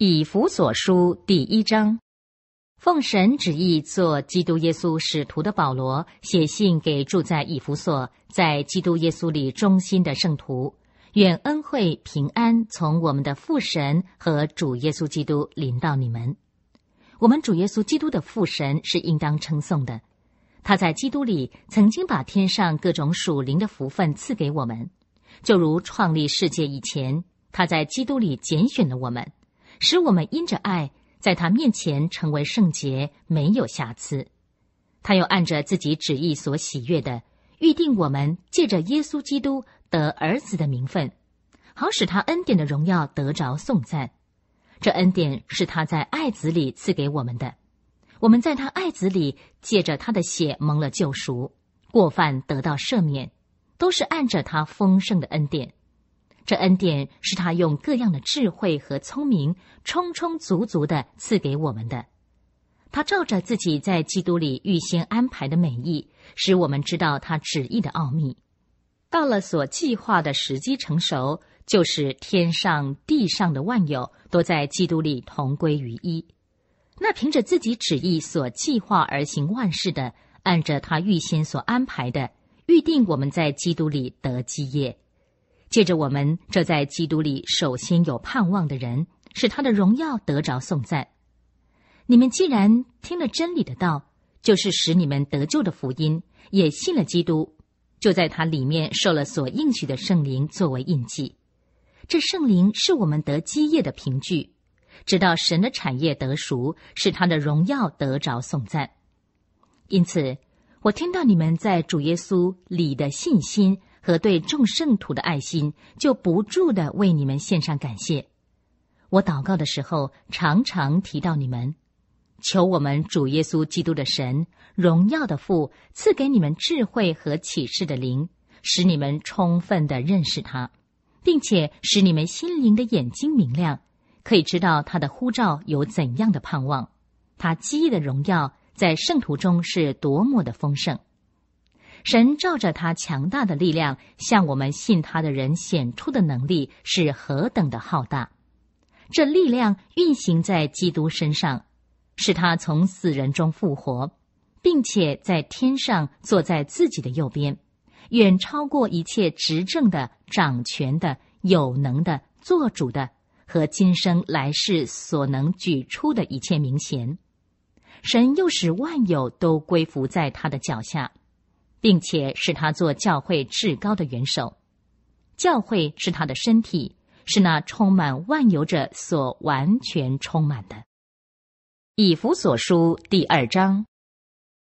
以弗所书第一章，奉神旨意做基督耶稣使徒的保罗，写信给住在以弗所，在基督耶稣里忠心的圣徒，愿恩惠平安从我们的父神和主耶稣基督临到你们。我们主耶稣基督的父神是应当称颂的，他在基督里曾经把天上各种属灵的福分赐给我们，就如创立世界以前，他在基督里拣选了我们。使我们因着爱，在他面前成为圣洁，没有瑕疵。他又按着自己旨意所喜悦的，预定我们借着耶稣基督得儿子的名分，好使他恩典的荣耀得着颂赞。这恩典是他在爱子里赐给我们的。我们在他爱子里借着他的血蒙了救赎，过犯得到赦免，都是按着他丰盛的恩典。这恩典是他用各样的智慧和聪明，充充足足的赐给我们的。他照着自己在基督里预先安排的美意，使我们知道他旨意的奥秘。到了所计划的时机成熟，就是天上地上的万有都在基督里同归于一。那凭着自己旨意所计划而行万事的，按着他预先所安排的，预定我们在基督里得基业。借着我们这在基督里首先有盼望的人，使他的荣耀得着颂赞。你们既然听了真理的道，就是使你们得救的福音，也信了基督，就在他里面受了所应许的圣灵作为印记。这圣灵是我们得基业的凭据，直到神的产业得熟，使他的荣耀得着颂赞。因此，我听到你们在主耶稣里的信心。和对众圣徒的爱心，就不住的为你们献上感谢。我祷告的时候，常常提到你们，求我们主耶稣基督的神荣耀的父，赐给你们智慧和启示的灵，使你们充分的认识他，并且使你们心灵的眼睛明亮，可以知道他的呼召有怎样的盼望，他记忆的荣耀在圣徒中是多么的丰盛。神照着他强大的力量，向我们信他的人显出的能力是何等的浩大！这力量运行在基督身上，使他从死人中复活，并且在天上坐在自己的右边，远超过一切执政的、掌权的、有能的、做主的和今生来世所能举出的一切名衔。神又使万有都归服在他的脚下。并且使他做教会至高的元首，教会是他的身体，是那充满万有者所完全充满的。以弗所书第二章，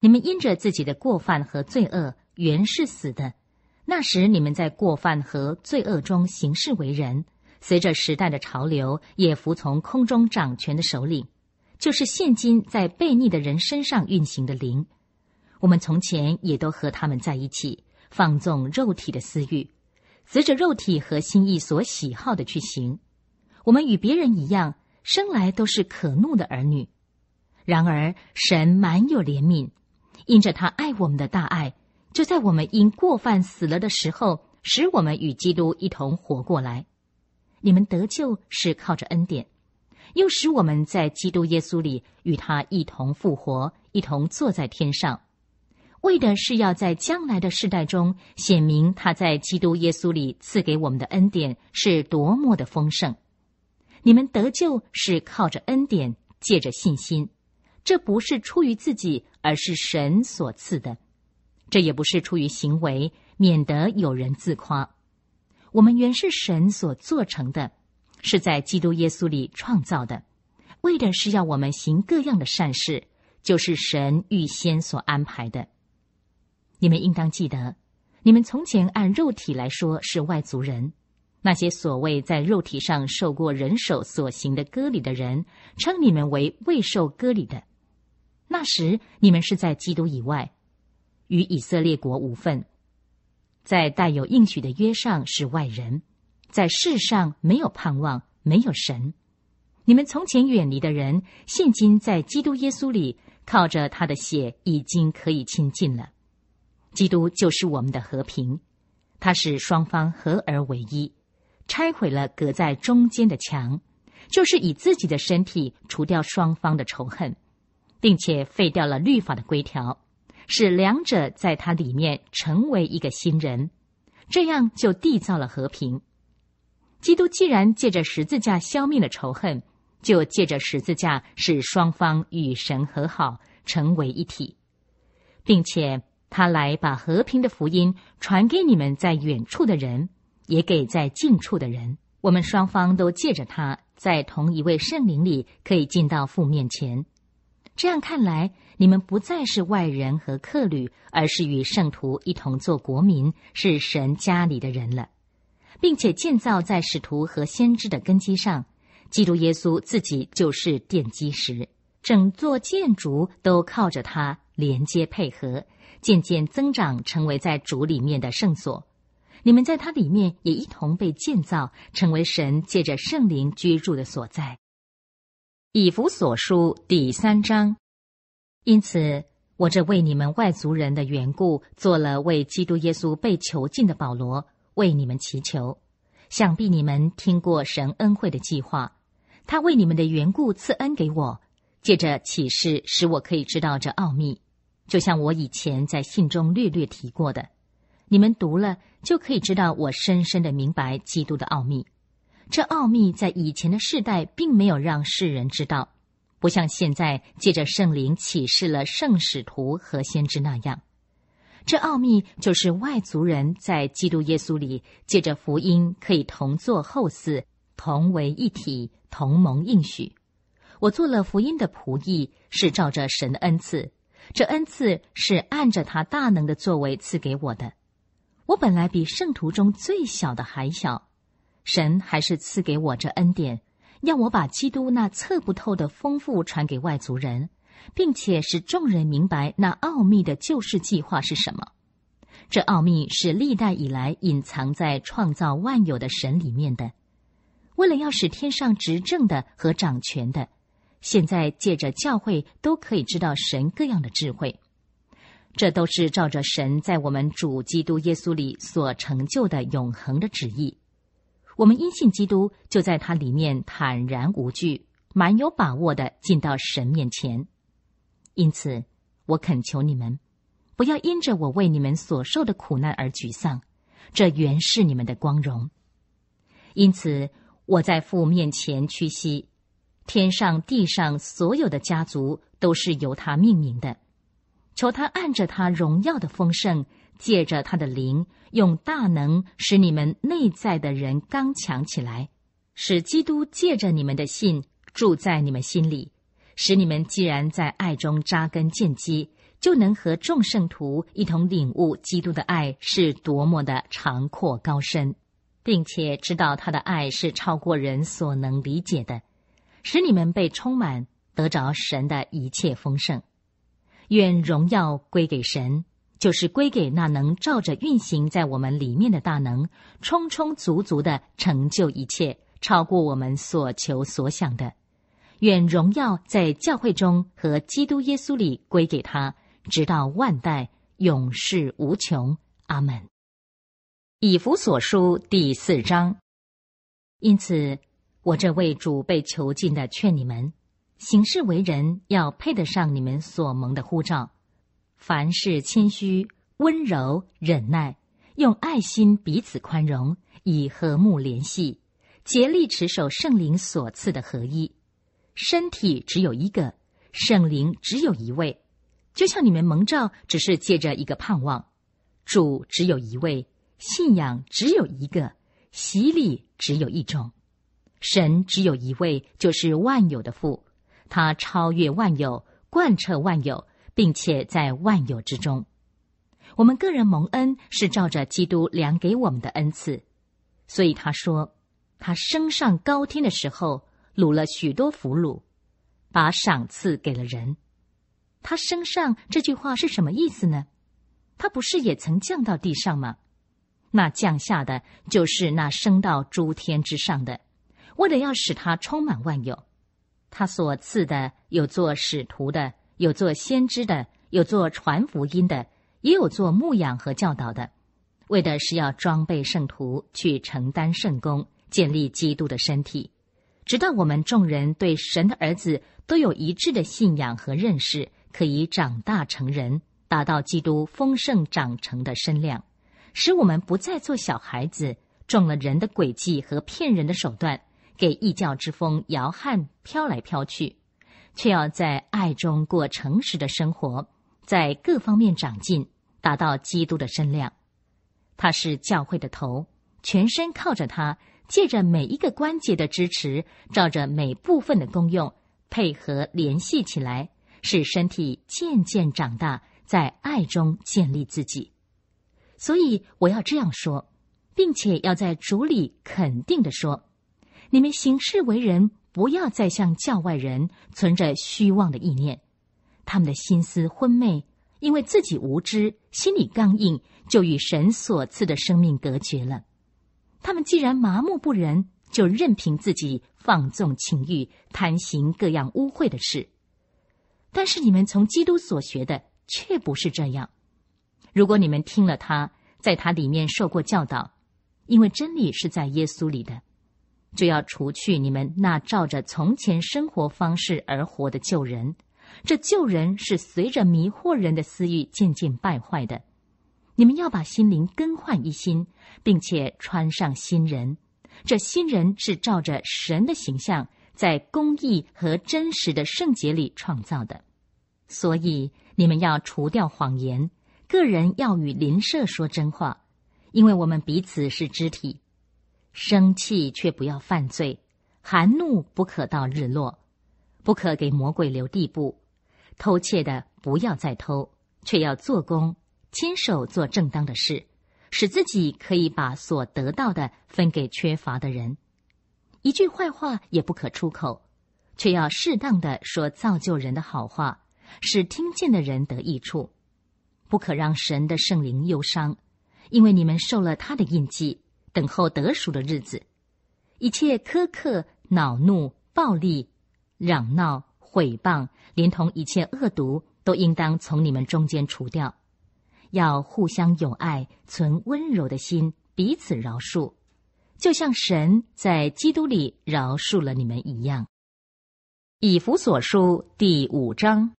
你们因着自己的过犯和罪恶，原是死的；那时你们在过犯和罪恶中行事为人，随着时代的潮流，也服从空中掌权的首领，就是现今在悖逆的人身上运行的灵。我们从前也都和他们在一起放纵肉体的私欲，随着肉体和心意所喜好的去行。我们与别人一样，生来都是可怒的儿女。然而神满有怜悯，因着他爱我们的大爱，就在我们因过犯死了的时候，使我们与基督一同活过来。你们得救是靠着恩典，又使我们在基督耶稣里与他一同复活，一同坐在天上。为的是要在将来的世代中显明他在基督耶稣里赐给我们的恩典是多么的丰盛。你们得救是靠着恩典，借着信心，这不是出于自己，而是神所赐的。这也不是出于行为，免得有人自夸。我们原是神所做成的，是在基督耶稣里创造的，为的是要我们行各样的善事，就是神预先所安排的。你们应当记得，你们从前按肉体来说是外族人；那些所谓在肉体上受过人手所行的割礼的人，称你们为未受割礼的。那时你们是在基督以外，与以色列国无份，在带有应许的约上是外人，在世上没有盼望，没有神。你们从前远离的人，现今在基督耶稣里，靠着他的血已经可以亲近了。基督就是我们的和平，他使双方合而为一，拆毁了隔在中间的墙，就是以自己的身体除掉双方的仇恨，并且废掉了律法的规条，使两者在他里面成为一个新人，这样就缔造了和平。基督既然借着十字架消灭了仇恨，就借着十字架使双方与神和好，成为一体，并且。他来把和平的福音传给你们，在远处的人，也给在近处的人。我们双方都借着他，在同一位圣灵里可以进到父面前。这样看来，你们不再是外人和客旅，而是与圣徒一同做国民，是神家里的人了，并且建造在使徒和先知的根基上。基督耶稣自己就是奠基石，整座建筑都靠着他连接配合。渐渐增长，成为在主里面的圣所。你们在它里面也一同被建造，成为神借着圣灵居住的所在。以弗所书第三章。因此，我这为你们外族人的缘故，做了为基督耶稣被囚禁的保罗，为你们祈求。想必你们听过神恩惠的计划，他为你们的缘故赐恩给我，借着启示，使我可以知道这奥秘。就像我以前在信中略略提过的，你们读了就可以知道我深深的明白基督的奥秘。这奥秘在以前的世代并没有让世人知道，不像现在借着圣灵启示了圣使徒和先知那样。这奥秘就是外族人在基督耶稣里借着福音可以同坐后嗣，同为一体，同盟应许。我做了福音的仆役，是照着神的恩赐。这恩赐是按着他大能的作为赐给我的。我本来比圣徒中最小的还小，神还是赐给我这恩典，让我把基督那测不透的丰富传给外族人，并且使众人明白那奥秘的救世计划是什么。这奥秘是历代以来隐藏在创造万有的神里面的。为了要使天上执政的和掌权的。现在借着教会都可以知道神各样的智慧，这都是照着神在我们主基督耶稣里所成就的永恒的旨意。我们因信基督，就在他里面坦然无惧，蛮有把握的进到神面前。因此，我恳求你们，不要因着我为你们所受的苦难而沮丧，这原是你们的光荣。因此，我在父面前屈膝。天上地上所有的家族都是由他命名的，求他按着他荣耀的丰盛，借着他的灵，用大能使你们内在的人刚强起来，使基督借着你们的信住在你们心里，使你们既然在爱中扎根建基，就能和众圣徒一同领悟基督的爱是多么的长阔高深，并且知道他的爱是超过人所能理解的。使你们被充满，得着神的一切丰盛。愿荣耀归给神，就是归给那能照着运行在我们里面的大能，充充足足的成就一切，超过我们所求所想的。愿荣耀在教会中和基督耶稣里归给他，直到万代，永世无穷。阿门。以弗所书第四章，因此。我这位主被囚禁的，劝你们，行事为人要配得上你们所蒙的呼召，凡事谦虚、温柔、忍耐，用爱心彼此宽容，以和睦联系，竭力持守圣灵所赐的合一。身体只有一个，圣灵只有一位，就像你们蒙召只是借着一个盼望，主只有一位，信仰只有一个，洗礼只有一种。神只有一位，就是万有的父，他超越万有，贯彻万有，并且在万有之中。我们个人蒙恩是照着基督量给我们的恩赐，所以他说：“他升上高天的时候，掳了许多俘虏，把赏赐给了人。”他升上这句话是什么意思呢？他不是也曾降到地上吗？那降下的就是那升到诸天之上的。为了要使他充满万有，他所赐的有做使徒的，有做先知的，有做传福音的，也有做牧养和教导的。为的是要装备圣徒去承担圣功，建立基督的身体，直到我们众人对神的儿子都有一致的信仰和认识，可以长大成人，达到基督丰盛长成的身量，使我们不再做小孩子，中了人的诡计和骗人的手段。给异教之风摇撼，飘来飘去，却要在爱中过诚实的生活，在各方面长进，达到基督的身量。他是教会的头，全身靠着他，借着每一个关节的支持，照着每部分的功用，配合联系起来，使身体渐渐长大，在爱中建立自己。所以我要这样说，并且要在主里肯定地说。你们行事为人，不要再向教外人存着虚妄的意念。他们的心思昏昧，因为自己无知，心里刚硬，就与神所赐的生命隔绝了。他们既然麻木不仁，就任凭自己放纵情欲，贪行各样污秽的事。但是你们从基督所学的，却不是这样。如果你们听了他，在他里面受过教导，因为真理是在耶稣里的。就要除去你们那照着从前生活方式而活的旧人，这旧人是随着迷惑人的私欲渐渐败坏的。你们要把心灵更换一新，并且穿上新人，这新人是照着神的形象，在公义和真实的圣洁里创造的。所以你们要除掉谎言，个人要与邻舍说真话，因为我们彼此是肢体。生气却不要犯罪，含怒不可到日落，不可给魔鬼留地步。偷窃的不要再偷，却要做工，亲手做正当的事，使自己可以把所得到的分给缺乏的人。一句坏话也不可出口，却要适当的说造就人的好话，使听见的人得益处。不可让神的圣灵忧伤，因为你们受了他的印记。等候得赎的日子，一切苛刻、恼怒、暴力、嚷闹、毁谤，连同一切恶毒，都应当从你们中间除掉。要互相友爱，存温柔的心，彼此饶恕，就像神在基督里饶恕了你们一样。以弗所书第五章。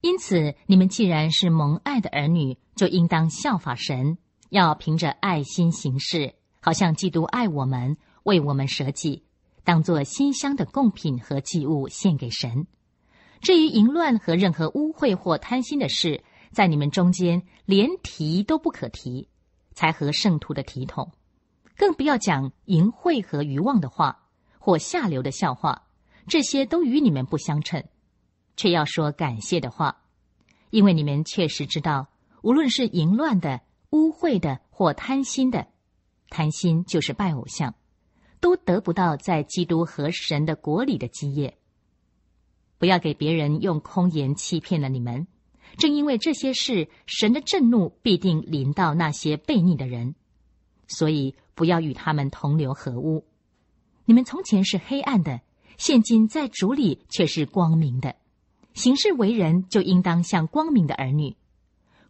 因此，你们既然是蒙爱的儿女，就应当效法神，要凭着爱心行事。好像基督爱我们，为我们舍己，当做馨香的供品和祭物献给神。至于淫乱和任何污秽或贪心的事，在你们中间连提都不可提，才和圣徒的体统。更不要讲淫秽和愚妄的话，或下流的笑话，这些都与你们不相称。却要说感谢的话，因为你们确实知道，无论是淫乱的、污秽的或贪心的。贪心就是拜偶像，都得不到在基督和神的国里的基业。不要给别人用空言欺骗了你们。正因为这些事，神的震怒必定临到那些悖逆的人，所以不要与他们同流合污。你们从前是黑暗的，现今在主里却是光明的。行事为人就应当像光明的儿女，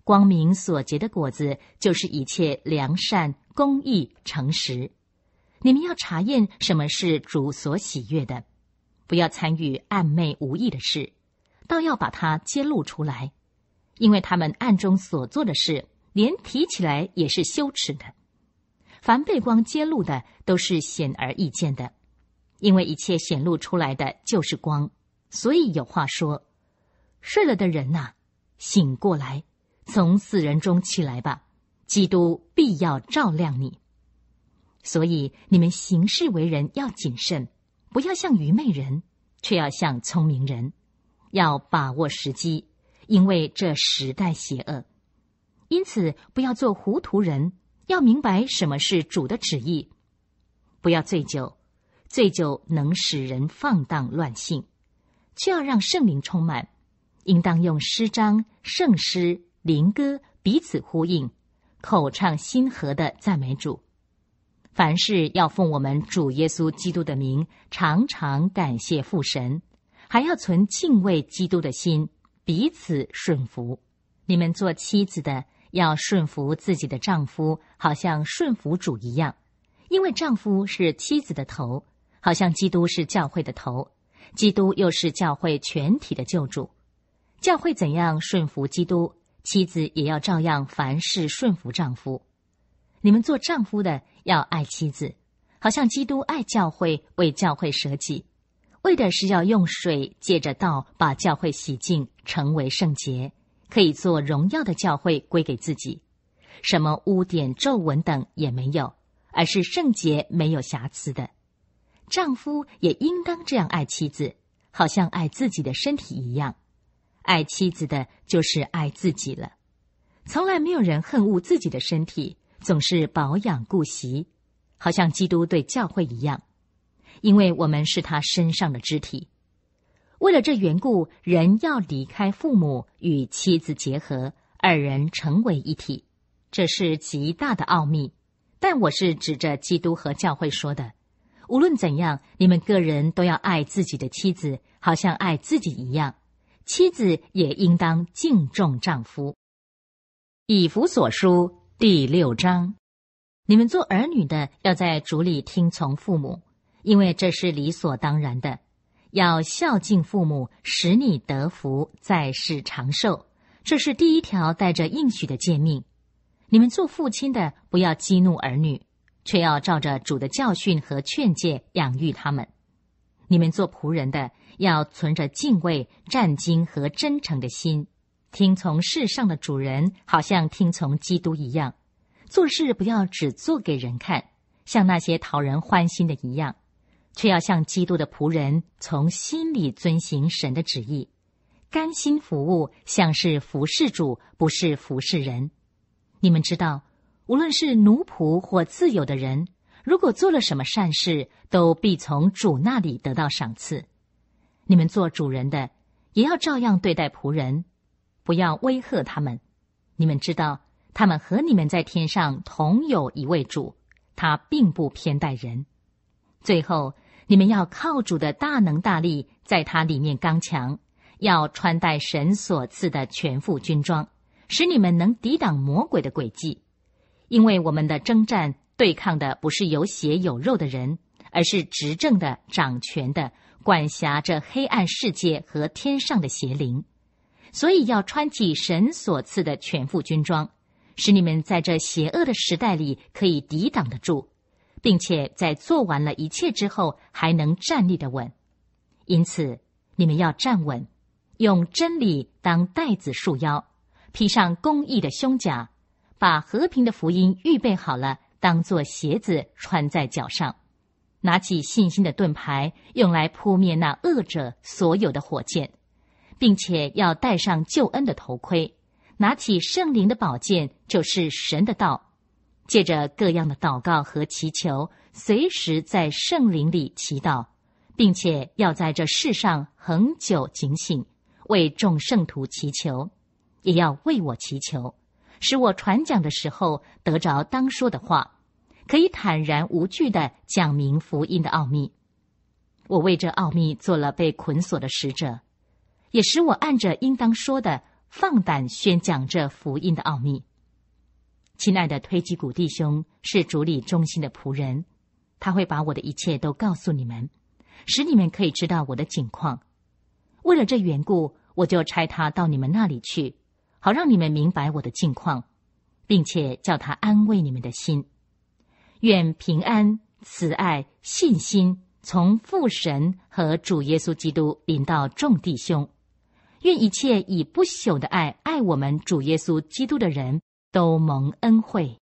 光明所结的果子就是一切良善。公义诚实，你们要查验什么是主所喜悦的，不要参与暧昧无益的事，倒要把它揭露出来，因为他们暗中所做的事，连提起来也是羞耻的。凡被光揭露的，都是显而易见的，因为一切显露出来的就是光。所以有话说：睡了的人呐，醒过来，从死人中起来吧。基督必要照亮你，所以你们行事为人要谨慎，不要像愚昧人，却要像聪明人，要把握时机，因为这时代邪恶，因此不要做糊涂人，要明白什么是主的旨意，不要醉酒，醉酒能使人放荡乱性，却要让圣灵充满，应当用诗章、圣诗、灵歌彼此呼应。口唱心和的赞美主，凡事要奉我们主耶稣基督的名，常常感谢父神，还要存敬畏基督的心，彼此顺服。你们做妻子的要顺服自己的丈夫，好像顺服主一样，因为丈夫是妻子的头，好像基督是教会的头，基督又是教会全体的救主。教会怎样顺服基督？妻子也要照样凡事顺服丈夫。你们做丈夫的要爱妻子，好像基督爱教会，为教会舍己，为的是要用水借着道把教会洗净，成为圣洁，可以做荣耀的教会归给自己，什么污点、皱纹等也没有，而是圣洁、没有瑕疵的。丈夫也应当这样爱妻子，好像爱自己的身体一样。爱妻子的，就是爱自己了。从来没有人恨恶自己的身体，总是保养顾惜，好像基督对教会一样，因为我们是他身上的肢体。为了这缘故，人要离开父母与妻子结合，二人成为一体，这是极大的奥秘。但我是指着基督和教会说的。无论怎样，你们个人都要爱自己的妻子，好像爱自己一样。妻子也应当敬重丈夫。以弗所书第六章，你们做儿女的要在主里听从父母，因为这是理所当然的。要孝敬父母，使你得福在世长寿。这是第一条带着应许的诫命。你们做父亲的不要激怒儿女，却要照着主的教训和劝诫养育他们。你们做仆人的。要存着敬畏、战兢和真诚的心，听从世上的主人，好像听从基督一样。做事不要只做给人看，像那些讨人欢心的一样，却要像基督的仆人，从心里遵行神的旨意，甘心服务，像是服侍主，不是服侍人。你们知道，无论是奴仆或自由的人，如果做了什么善事，都必从主那里得到赏赐。你们做主人的，也要照样对待仆人，不要威吓他们。你们知道，他们和你们在天上同有一位主，他并不偏待人。最后，你们要靠主的大能大力，在他里面刚强，要穿戴神所赐的全副军装，使你们能抵挡魔鬼的诡计。因为我们的征战对抗的不是有血有肉的人，而是执政的、掌权的。管辖着黑暗世界和天上的邪灵，所以要穿起神所赐的全副军装，使你们在这邪恶的时代里可以抵挡得住，并且在做完了一切之后还能站立的稳。因此，你们要站稳，用真理当带子束腰，披上公义的胸甲，把和平的福音预备好了，当做鞋子穿在脚上。拿起信心的盾牌，用来扑灭那恶者所有的火箭，并且要戴上救恩的头盔；拿起圣灵的宝剑，就是神的道；借着各样的祷告和祈求，随时在圣灵里祈祷，并且要在这世上恒久警醒，为众圣徒祈求，也要为我祈求，使我传讲的时候得着当说的话。可以坦然无惧的讲明福音的奥秘。我为这奥秘做了被捆锁的使者，也使我按着应当说的放胆宣讲这福音的奥秘。亲爱的推基古弟兄是主里忠心的仆人，他会把我的一切都告诉你们，使你们可以知道我的境况。为了这缘故，我就差他到你们那里去，好让你们明白我的境况，并且叫他安慰你们的心。愿平安、慈爱、信心从父神和主耶稣基督临到众弟兄。愿一切以不朽的爱爱我们主耶稣基督的人都蒙恩惠。